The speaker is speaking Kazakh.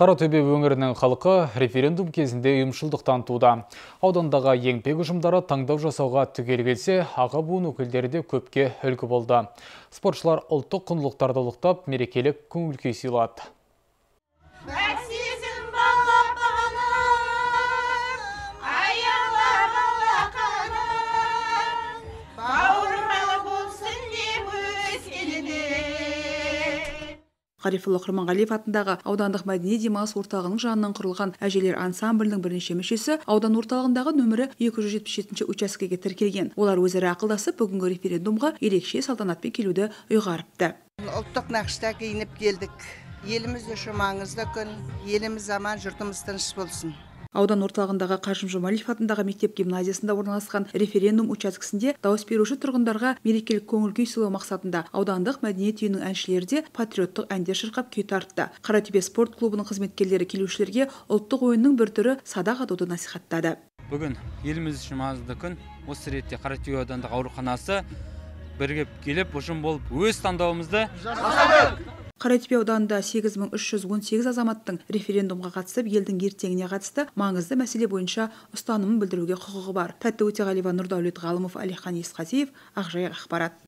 Қаратөбе өңірінің халқы референдум кезінде ұйымшылдық танытуда. Аудандағы еңбек ұжымдары таңдау жасауға түгел келсе, аға буын өкілдері де көпке үлгі болды. Спортшылар ұлттық құнлықтарды ұлықтап, мерекелік күн күй ғарифолла құрманғалиев атындағы аудандық мәдени демалыс орталығының жанынан құрылған әжелер ансамблінің бірнеше мүшесі аудан орталығындағы нөмірі 277 учаскеге тіркелген олар өзара ақылдасып бүгінгі референдумға ерекше салтанатпен келуді ұйғарыпты ұлттық нақышта киініп келдік еліміз үшін маңызды күн еліміз аман жұртымыз тыныш болсын аудан орталығындағы қажым жұмалиев атындағы мектеп гимназиясында орналасқан референдум учаскесінде дауыс беруші тұрғындарға мерекелік көңіл күй сыйлау мақсатында аудандық мәдениет үйінің әншілері де патриоттық әндер шырқап күй тартты қаратөбе спорт клубының қызметкерлері келушілерге ұлттық ойынның бір түрі садақ атуды насихаттады бүгін еліміз үшін маңызды күн осы ретте қаратөбе аудандық ауруханасы бірігіп келіп ұжым болып өз таңдауымызды қаратепе ауданында 8318 азаматтың референдумға қатысып елдің ертеңіне қатысты маңызды мәселе бойынша ұстанымын білдіруге құқығы бар тәтті өтеғалиева нұрдәулет ғалымов әлихан есқазиев ақжайық ақпарат